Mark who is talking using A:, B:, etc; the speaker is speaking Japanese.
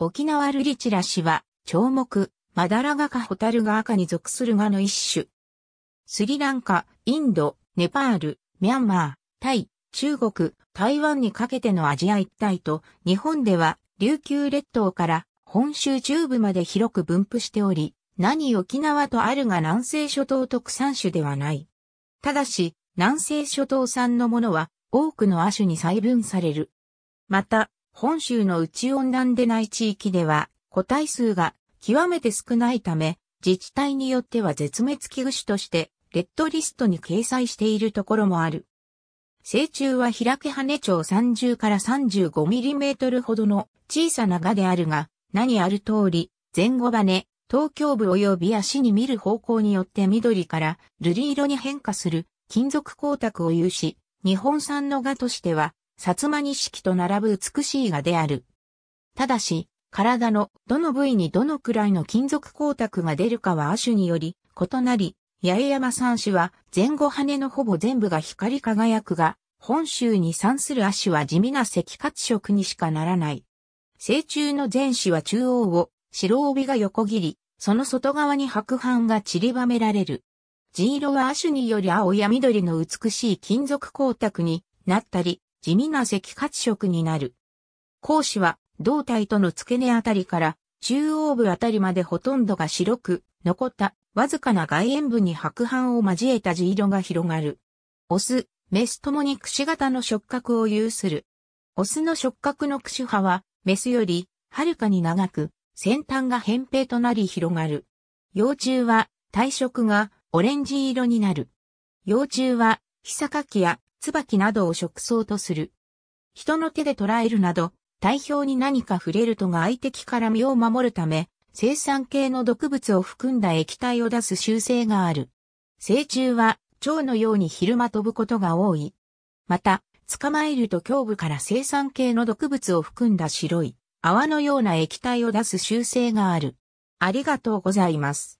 A: 沖縄ルリチラシは、長目、マダラガカホタルガカに属するガの一種。スリランカ、インド、ネパール、ミャンマー、タイ、中国、台湾にかけてのアジア一帯と、日本では琉球列島から本州中部まで広く分布しており、何沖縄とあるが南西諸島特産種ではない。ただし、南西諸島産のものは多くの亜種に細分される。また、本州の内温暖でない地域では個体数が極めて少ないため、自治体によっては絶滅危惧種としてレッドリストに掲載しているところもある。成虫は開け羽長30から35ミリメートルほどの小さな蛾であるが、何ある通り、前後羽、東京部及び足に見る方向によって緑から瑠璃色に変化する金属光沢を有し、日本産の蛾としては薩摩錦と並ぶ美しい画である。ただし、体のどの部位にどのくらいの金属光沢が出るかは亜種により異なり、八重山三種は前後羽のほぼ全部が光り輝くが、本州に産する亜種は地味な赤褐色にしかならない。成虫の前種は中央を、白帯が横切り、その外側に白斑が散りばめられる。地色は亜種により青や緑の美しい金属光沢になったり、地味な赤褐色になる。孔子は胴体との付け根あたりから中央部あたりまでほとんどが白く、残ったわずかな外縁部に白斑を交えた地色が広がる。オス、メスともに櫛型の触覚を有する。オスの触覚の櫛派は、メスより、はるかに長く、先端が扁平となり広がる。幼虫は、体色がオレンジ色になる。幼虫は、ヒサカキや椿などを食草とする。人の手で捉えるなど、体表に何か触れるとが相敵から身を守るため、生産系の毒物を含んだ液体を出す習性がある。成虫は、蝶のように昼間飛ぶことが多い。また、捕まえると胸部から生産系の毒物を含んだ白い泡のような液体を出す習性がある。ありがとうございます。